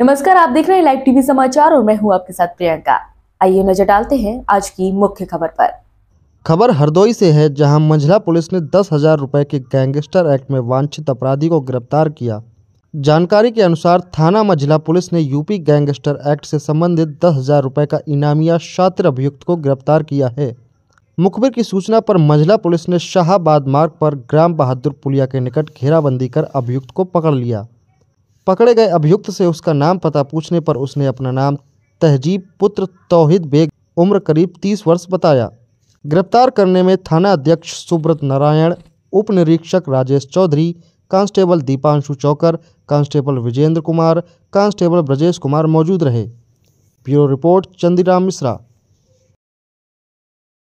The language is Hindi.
नमस्कार आप देख रहे हैं लाइव टीवी समाचार और मैं हूं आपके साथ प्रियंका आइए नजर डालते हैं आज की मुख्य खबर पर खबर हरदोई से है जहां मंझला पुलिस ने दस हजार रूपए के गैंगस्टर एक्ट में वांछित अपराधी को गिरफ्तार किया जानकारी के अनुसार थाना मंझला पुलिस ने यूपी गैंगस्टर एक्ट से संबंधित दस हजार रूपए का इनामिया छात्र अभियुक्त को गिरफ्तार किया है मुखबिर की सूचना पर मंझला पुलिस ने शाहबाद मार्ग पर ग्राम बहादुर पुलिया के निकट घेराबंदी कर अभियुक्त को पकड़ लिया पकड़े गए अभियुक्त से उसका नाम पता पूछने पर उसने अपना नाम तहजीब पुत्र तोहिद बेग उम्र करीब तीस वर्ष बताया गिरफ्तार करने में थाना अध्यक्ष सुब्रत नारायण उप निरीक्षक Rajesh Chaudhary constable Dipanshu Chaukar constable Vijendra Kumar constable Brajesh Kumar मौजूद रहे ब्यूरो रिपोर्ट चंदीराम मिश्रा